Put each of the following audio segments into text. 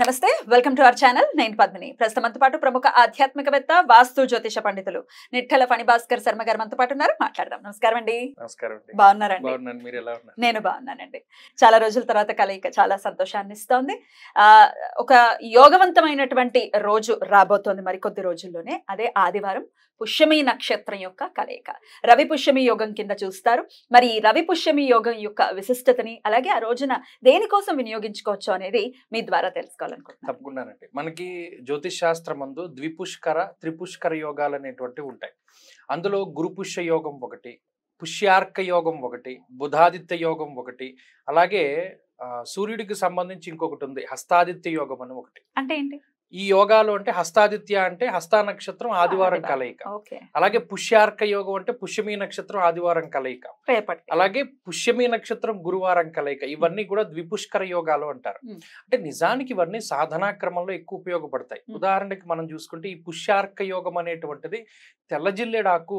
నమస్తే welcome to our channel నేను పద్మిని ప్రస్తుతంతో పాటు ప్రముఖ ఆధ్యాత్మికవేత్త వాస్తు జ్యోతిష పండితులు నిట్టల ఫణిభాస్కర్ శర్మ గారు మనతో పాటు ఉన్నారు మాట్లాడదాం నమస్కారం అండి బాగున్నారండి నేను బాగున్నానండి చాలా రోజుల తర్వాత కలయిక చాలా సంతోషాన్ని ఇస్తోంది ఆ ఒక యోగవంతమైనటువంటి రోజు రాబోతోంది మరికొద్ది రోజుల్లోనే అదే ఆదివారం పుష్యమి నక్షత్రం యొక్క కలయిక రవి పుష్యమి యోగం కింద చూస్తారు మరి ఈ రవి పుష్యమి యోగం యొక్క విశిష్టతని అలాగే ఆ రోజున దేనికోసం వినియోగించుకోవచ్చు అనేది మీ ద్వారా తెలుసుకోవాలి తప్పకుండా తప్పకుండానండి మనకి జ్యోతిష్ శాస్త్రం అందు ద్విపుష్కర త్రిపుష్కర యోగాలు అనేటువంటి ఉంటాయి అందులో గురుపుష్య యోగం ఒకటి పుష్యార్క యోగం ఒకటి బుధాదిత్య యోగం ఒకటి అలాగే సూర్యుడికి సంబంధించి ఇంకొకటి ఉంది హస్తాదిత్య యోగం అని ఒకటి అంటే ఏంటి ఈ యోగాలు అంటే హస్తాదిత్య అంటే హస్తా నక్షత్రం ఆదివారం కలయిక అలాగే పుష్యార్క యోగం అంటే పుష్యమి నక్షత్రం ఆదివారం కలయిక అలాగే పుష్యమి నక్షత్రం గురువారం కలయిక ఇవన్నీ కూడా ద్విపుష్కర యోగాలు అంటారు అంటే నిజానికి ఇవన్నీ సాధనా క్రమంలో ఎక్కువ ఉపయోగపడతాయి ఉదాహరణకి మనం చూసుకుంటే ఈ పుష్యార్క యోగం అనేటువంటిది తెల్ల జిల్లేడాకు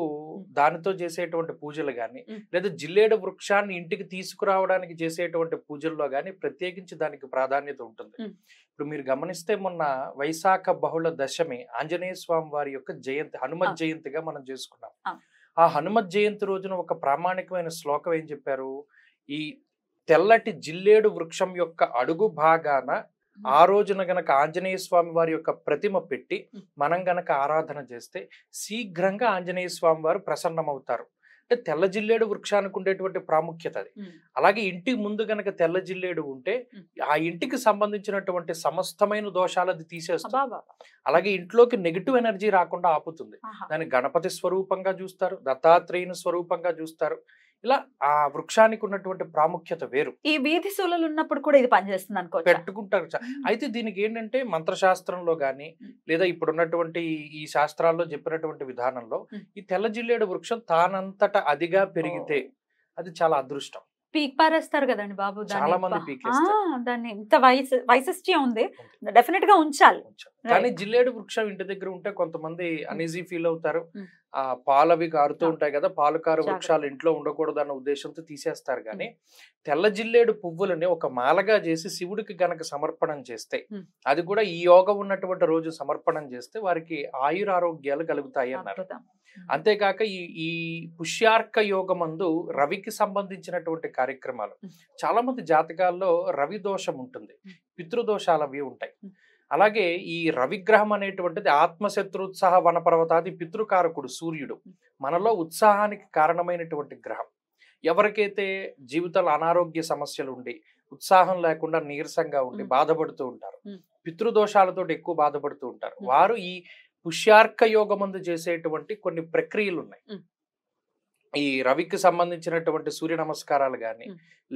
దానితో చేసేటువంటి పూజలు గాని లేదా జిల్లేడు వృక్షాన్ని ఇంటికి తీసుకురావడానికి చేసేటువంటి పూజల్లో కానీ ప్రత్యేకించి దానికి ప్రాధాన్యత ఉంటుంది ఇప్పుడు మీరు గమనిస్తే మొన్న వైశాఖ బహుళ దశమి ఆంజనేయ స్వామి వారి యొక్క జయంతి హనుమత్ జయంతిగా మనం చేసుకున్నాం ఆ హనుమత్ జయంతి రోజున ఒక ప్రామాణికమైన శ్లోకం ఏం చెప్పారు ఈ తెల్లటి జిల్లేడు వృక్షం యొక్క అడుగు భాగాన ఆ రోజున గనక ఆంజనేయ స్వామి వారి యొక్క ప్రతిమ పెట్టి మనం గనక ఆరాధన చేస్తే శీఘ్రంగా ఆంజనేయ స్వామి వారు ప్రసన్నమవుతారు అంటే తెల్ల జిల్లేడు వృక్షానికి ఉండేటువంటి ప్రాముఖ్యత అది అలాగే ఇంటికి ముందు గనక తెల్ల జిల్లేడు ఉంటే ఆ ఇంటికి సంబంధించినటువంటి సమస్తమైన దోషాలు అది తీసేస్తుంది అలాగే ఇంట్లోకి నెగిటివ్ ఎనర్జీ రాకుండా ఆపుతుంది దాన్ని గణపతి స్వరూపంగా చూస్తారు దత్తాత్రేయుని స్వరూపంగా చూస్తారు ఇలా ఆ వృక్షానికి ఉన్నటువంటి ప్రాముఖ్యత వేరు ఈ వీధి శూలలు ఉన్నప్పుడు కూడా ఇది పనిచేస్తుంది అనుకో పెట్టుకుంటారు అయితే దీనికి ఏంటంటే మంత్రశాస్త్రంలో కానీ లేదా ఇప్పుడు ఉన్నటువంటి ఈ శాస్త్రాల్లో చెప్పినటువంటి విధానంలో ఈ తెల్ల జిల్లేడు వృక్షం తానంతట అదిగా పెరిగితే అది చాలా అదృష్టం పీక్ పారేస్తారు కదండి బాబు చాలా మంది దాన్ని ఇంత వయసు వయసు ఉంది డెఫినెట్ గా ఉంచాలి కానీ జిల్లేడు వృక్షం ఇంటి దగ్గర ఉంటే కొంతమంది అన్ఈజీ ఫీల్ అవుతారు ఆ పాలు అవి కారుతూ ఉంటాయి కదా పాలు కారు వృక్షాలు ఇంట్లో ఉండకూడదు అన్న ఉద్దేశంతో తీసేస్తారు కానీ తెల్ల జిల్లేడు పువ్వులని ఒక మాలగా చేసి శివుడికి గనక సమర్పణం చేస్తే అది కూడా ఈ యోగం ఉన్నటువంటి రోజు సమర్పణం చేస్తే వారికి ఆయురారోగ్యాలు కలుగుతాయి అన్నారు అంతేకాక ఈ ఈ పుష్యార్క యోగమందు రవికి సంబంధించినటువంటి కార్యక్రమాలు చాలా మంది జాతకాల్లో రవి దోషం ఉంటుంది పితృదోషాలు అవి ఉంటాయి అలాగే ఈ రవిగ్రహం అనేటువంటిది ఆత్మశత్రుత్సాహ వనపర్వతాది పితృకారకుడు సూర్యుడు మనలో ఉత్సాహానికి కారణమైనటువంటి గ్రహం ఎవరికైతే జీవితంలో అనారోగ్య సమస్యలు ఉండి ఉత్సాహం లేకుండా నీరసంగా ఉండి బాధపడుతూ ఉంటారు పితృదోషాలతో ఎక్కువ బాధపడుతూ ఉంటారు వారు ఈ పుష్యార్క యోగమందు చేసేటువంటి కొన్ని ప్రక్రియలు ఉన్నాయి ఈ రవికి సంబంధించినటువంటి సూర్య నమస్కారాలు కానీ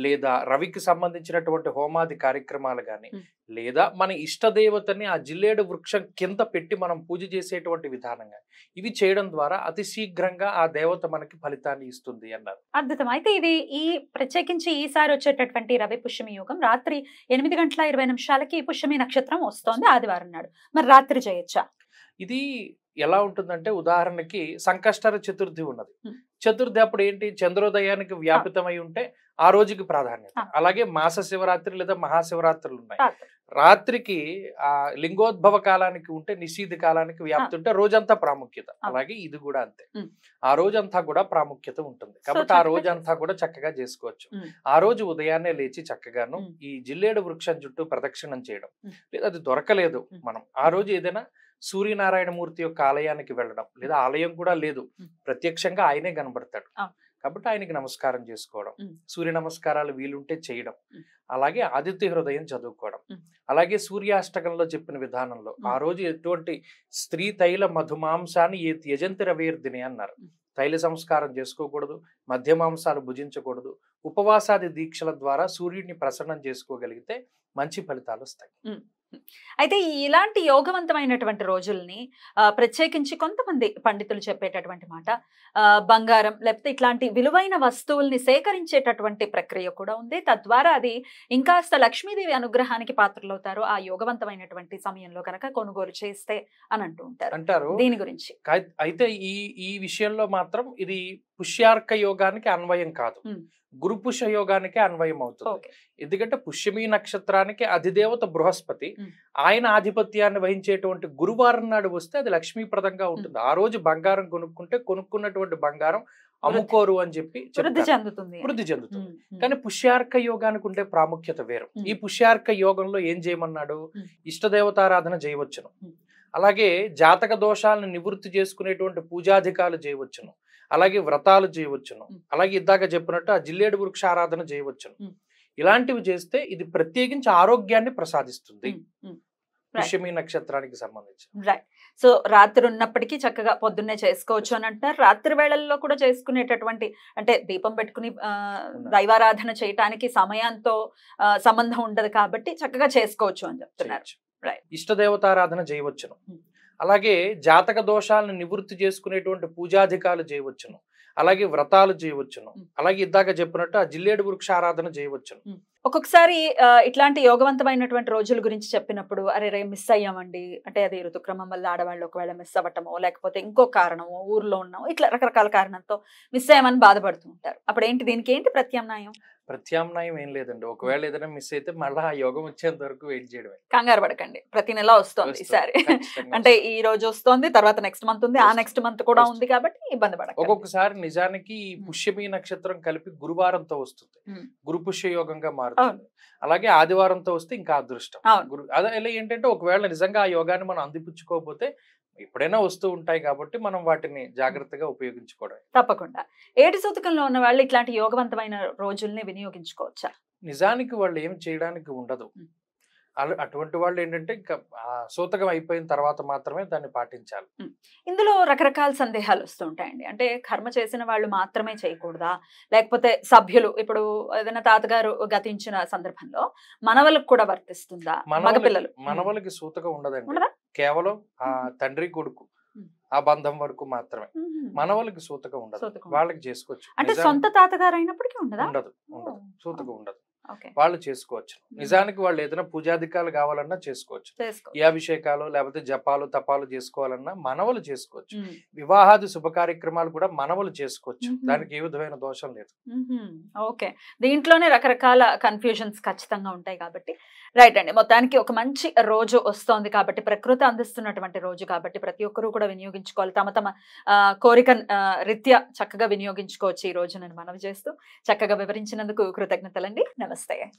లేదా రవికి సంబంధించినటువంటి హోమాది కార్యక్రమాలు గాని లేదా మన ఇష్ట దేవతని ఆ జిల్లేడు వృక్షం కింద పెట్టి మనం పూజ చేసేటువంటి విధానంగా ఇవి చేయడం ద్వారా అతి శీఘ్రంగా ఆ దేవత మనకి ఫలితాన్ని ఇస్తుంది అన్నారు అద్భుతం అయితే ఇది ఈ ప్రత్యేకించి ఈసారి వచ్చేటటువంటి రవి పుష్యమి యోగం రాత్రి ఎనిమిది గంటల ఇరవై నిమిషాలకి పుష్యమి నక్షత్రం వస్తోంది ఆదివారం నాడు మరి రాత్రి చేయొచ్చా ఇది ఎలా ఉంటుందంటే ఉదాహరణకి సంకష్టర చతుర్థి ఉన్నది చతుర్థి అప్పుడు ఏంటి చంద్రోదయానికి వ్యాపితమై ఉంటే ఆ రోజుకి ప్రాధాన్యత అలాగే మాస శివరాత్రి లేదా మహాశివరాత్రులు ఉన్నాయి రాత్రికి ఆ లింగోద్భవ కాలానికి ఉంటే నిషీధ కాలానికి వ్యాప్తి ఉంటే రోజంతా ప్రాముఖ్యత అలాగే ఇది కూడా అంతే ఆ రోజంతా కూడా ప్రాముఖ్యత ఉంటుంది కాబట్టి ఆ రోజంతా కూడా చక్కగా చేసుకోవచ్చు ఆ రోజు ఉదయాన్నే లేచి చక్కగాను ఈ జిల్లేడు వృక్షం చుట్టూ ప్రదక్షిణం చేయడం లేదా అది దొరకలేదు మనం ఆ రోజు ఏదైనా సూర్యనారాయణమూర్తి యొక్క ఆలయానికి వెళ్ళడం లేదా ఆలయం కూడా లేదు ప్రత్యక్షంగా ఆయనే కనబడతాడు కాబట్టి ఆయనకి నమస్కారం చేసుకోవడం సూర్య నమస్కారాలు వీలుంటే చేయడం అలాగే ఆదిత్య హృదయం చదువుకోవడం అలాగే సూర్యాష్టకంలో చెప్పిన విధానంలో ఆ రోజు ఎటువంటి స్త్రీ తైల మధుమాంసాన్ని ఏ త్యజంతి రవేర్దిని అన్నారు తైల సంస్కారం చేసుకోకూడదు మధ్యమాంసాలు భుజించకూడదు ఉపవాసాది దీక్షల ద్వారా సూర్యుడిని ప్రసన్నం చేసుకోగలిగితే మంచి ఫలితాలు వస్తాయి అయితే ఇలాంటి యోగవంతమైనటువంటి రోజుల్ని ప్రత్యేకించి కొంతమంది పండితులు చెప్పేటటువంటి మాట బంగారం లేకపోతే ఇట్లాంటి విలువైన వస్తువుల్ని సేకరించేటటువంటి ప్రక్రియ కూడా ఉంది తద్వారా అది ఇంకాస్త లక్ష్మీదేవి అనుగ్రహానికి పాత్రలవుతారు ఆ యోగవంతమైనటువంటి సమయంలో కనుక కొనుగోలు చేస్తే అని అంటూ ఉంటారు అంటారు దీని గురించి అయితే ఈ ఈ విషయంలో మాత్రం ఇది పుష్యార్క యోగానికి అన్వయం కాదు గురు పుష్య యోగానికి అన్వయం అవుతుంది ఎందుకంటే పుష్యమీ నక్షత్రానికి అధిదేవత బృహస్పతి ఆయన ఆధిపత్యాన్ని వహించేటువంటి గురువారం నాడు వస్తే అది లక్ష్మీప్రదంగా ఉంటుంది ఆ రోజు బంగారం కొనుక్కుంటే కొనుక్కున్నటువంటి బంగారం అమ్ముకోరు అని చెప్పి వృద్ధి చెందుతుంది వృద్ధి చెందుతుంది కానీ పుష్యార్క యోగానికి ఉండే ప్రాముఖ్యత వేరు ఈ పుష్యార్క యోగంలో ఏం చేయమన్నాడు ఇష్టదేవతారాధన చేయవచ్చును అలాగే జాతక దోషాలను నివృత్తి చేసుకునేటువంటి పూజాధికారులు చేయవచ్చును అలాగే వ్రతాలు చేయవచ్చును అలాగే ఇద్దాక చెప్పినట్టు ఆ జిల్లేడు వృక్ష ఆరాధన చేయవచ్చును ఇలాంటివి చేస్తే ఇది ప్రత్యేకించి ఆరోగ్యాన్ని ప్రసాదిస్తుంది నక్షత్రానికి సంబంధించి రైట్ సో రాత్రి ఉన్నప్పటికీ చక్కగా పొద్దున్నే చేసుకోవచ్చు అని అంటున్నారు రాత్రి వేళల్లో కూడా చేసుకునేటటువంటి అంటే దీపం పెట్టుకుని దైవారాధన చేయటానికి సమయంతో సంబంధం ఉండదు కాబట్టి చక్కగా చేసుకోవచ్చు అని చెప్తున్నారు ఇష్ట దేవతారాధన చేయవచ్చును అలాగే జాతక దోషాలను నివృత్తి చేసుకునేటువంటి పూజాధికాలు చేయవచ్చును అలాగే వ్రతాలు చేయవచ్చును అలాగే ఇద్దాక చెప్పినట్టు ఆ జిల్లేడు వృక్ష ఆరాధన చేయవచ్చును ఒక్కొక్కసారి ఇట్లాంటి యోగవంతమైనటువంటి రోజుల గురించి చెప్పినప్పుడు అరే రే మిస్ అయ్యామండి అంటే అది ఋతుక్రమం వల్ల ఆడవాళ్ళు ఒకవేళ మిస్ అవ్వటమో లేకపోతే ఇంకో కారణమో ఊర్లో ఉన్నాము ఇట్లా రకరకాల కారణంతో మిస్ అయ్యామని బాధపడుతూ ఉంటారు అప్పుడు ఏంటి దీనికి ఏంటి ప్రత్యామ్నాయం ప్రత్యామ్నాయం ఏం లేదండి ఒకవేళ ఏదైనా మిస్ అయితే మళ్ళీ ఆ యోగం వచ్చేంత వరకు వెయిట్ చేయడమే కంగారు పడకండి ప్రతి నెల వస్తుంది ఈసారి అంటే ఈ రోజు వస్తుంది తర్వాత నెక్స్ట్ మంత్ ఉంది ఆ నెక్స్ట్ మంత్ కూడా ఉంది కాబట్టి ఇబ్బంది పడ ఒక్కొక్కసారి నిజానికి ఈ నక్షత్రం కలిపి గురువారంతో వస్తుంది గురు పుష్య యోగంగా మారుతుంది అలాగే ఆదివారంతో వస్తే ఇంకా అదృష్టం గురు అదే ఏంటంటే ఒకవేళ నిజంగా ఆ యోగాన్ని మనం అందిపుచ్చుకోకపోతే ఎప్పుడైనా వస్తూ ఉంటాయి కాబట్టి మనం వాటిని జాగ్రత్తగా ఉపయోగించుకోవడం తప్పకుండా ఏడు శతకంలో ఉన్న వాళ్ళు ఇట్లాంటి యోగవంతమైన రోజుల్ని వినియోగించుకోవచ్చా నిజానికి వాళ్ళు ఏం చేయడానికి ఉండదు అటువంటి వాళ్ళు ఏంటంటే ఇంకా సూతకం అయిపోయిన తర్వాత మాత్రమే దాన్ని పాటించాలి ఇందులో రకరకాల సందేహాలు వస్తుంటాయండి అంటే కర్మ చేసిన వాళ్ళు మాత్రమే చేయకూడదా లేకపోతే సభ్యులు ఇప్పుడు ఏదైనా తాతగారు గతించిన సందర్భంలో మనవలకు కూడా వర్తిస్తుందా మగపిల్లలు మనవలకి సూతకం ఉండదండి కేవలం ఆ తండ్రి కొడుకు ఆ బంధం వరకు మాత్రమే మనవలకి సూతకం ఉండదు వాళ్ళకి చేసుకోవచ్చు అంటే సొంత తాతగారు అయినప్పటికీ ఉండదు ఉండదు సూతకం ఉండదు వాళ్ళు చేసుకోవచ్చు నిజానికి వాళ్ళు ఏదైనా పూజాధికారులు కావాలన్నా చేసుకోవచ్చు ఈ అభిషేకాలు లేకపోతే జపాలు తపాలు చేసుకోవాలన్నా మనవలు చేసుకోవచ్చు వివాహాది శుభ కార్యక్రమాలు కూడా మనవలు చేసుకోవచ్చు దానికి ఏ విధమైన దోషం లేదు ఓకే దీంట్లోనే రకరకాల కన్ఫ్యూజన్స్ ఖచ్చితంగా ఉంటాయి కాబట్టి రైట్ అండి మొత్తానికి ఒక మంచి రోజు వస్తోంది కాబట్టి ప్రకృతి అందిస్తున్నటువంటి రోజు కాబట్టి ప్రతి ఒక్కరూ కూడా వినియోగించుకోవాలి తమ తమ కోరిక రీత్యా చక్కగా వినియోగించుకోవచ్చు ఈ రోజునని మనవి చేస్తూ చక్కగా వివరించినందుకు కృతజ్ఞతలండి నమస్తే Stay.